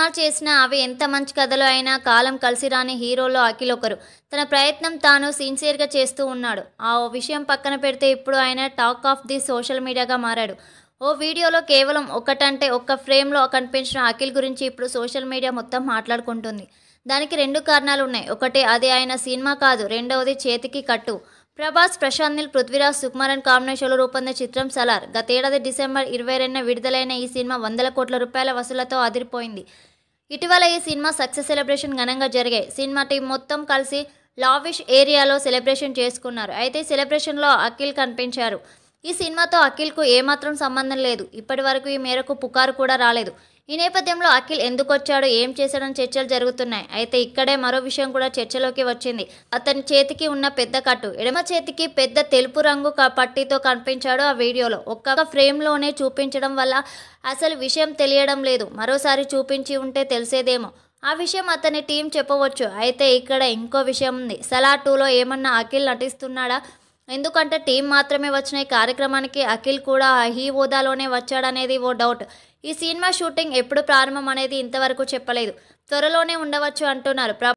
సినిమాలు చేసినా అవి ఎంత మంచి కథలు అయినా కాలం కలిసి రాని హీరోలో అఖిల్ ఒకరు తన ప్రయత్నం తాను సిన్సియర్గా చేస్తూ ఉన్నాడు ఆ విషయం పక్కన పెడితే ఇప్పుడు ఆయన టాక్ ఆఫ్ ది సోషల్ మీడియాగా మారాడు ఓ వీడియోలో కేవలం ఒకటంటే ఒక్క ఫ్రేమ్లో కనిపించిన అఖిల్ గురించి ఇప్పుడు సోషల్ మీడియా మొత్తం మాట్లాడుకుంటుంది దానికి రెండు కారణాలు ఉన్నాయి ఒకటి అది ఆయన సినిమా కాదు రెండవది చేతికి కట్టు ప్రభాస్ ప్రశాంత్ నిల్ పృథ్వీరాజ్ సుకుమారన్ కాంబినేషన్లో రూపొందిన చిత్రం సలార్ గతేడాది డిసెంబర్ ఇరవై రెండున విడుదలైన ఈ సినిమా వందల కోట్ల రూపాయల వసూలతో అదిరిపోయింది ఇటీవల ఈ సినిమా సక్సెస్ సెలబ్రేషన్ ఘనంగా జరిగాయి సినిమా టీం మొత్తం కలిసి లావిష్ ఏరియాలో సెలబ్రేషన్ చేసుకున్నారు అయితే సెలబ్రేషన్లో అఖిల్ కనిపించారు ఈ సినిమాతో అఖిల్కు ఏమాత్రం సంబంధం లేదు ఇప్పటి వరకు ఈ మేరకు పుకారు కూడా రాలేదు ఈ నేపథ్యంలో అఖిల్ ఎందుకొచ్చాడో ఏం చేశాడని చర్చలు జరుగుతున్నాయి అయితే ఇక్కడే మరో విషయం కూడా చర్చలోకి వచ్చింది అతని చేతికి ఉన్న పెద్ద కట్టు ఎడమ చేతికి పెద్ద తెలుపు రంగు పట్టితో కనిపించాడు ఆ వీడియోలో ఒక్క ఫ్రేమ్లోనే చూపించడం వల్ల అసలు విషయం తెలియడం లేదు మరోసారి చూపించి ఉంటే తెలిసేదేమో ఆ విషయం అతని టీం చెప్పవచ్చు అయితే ఇక్కడ ఇంకో విషయం ఉంది సలా టూలో ఏమన్నా అఖిల్ నటిస్తున్నాడా ఎందుకంటే టీం మాత్రమే వచ్చిన ఈ కార్యక్రమానికి అఖిల్ కూడా హీ హోదాలోనే వచ్చాడనేది ఓ డౌట్ ఈ సినిమా షూటింగ్ ఎప్పుడు ప్రారంభం అనేది ఇంతవరకు చెప్పలేదు త్వరలోనే ఉండవచ్చు అంటున్నారు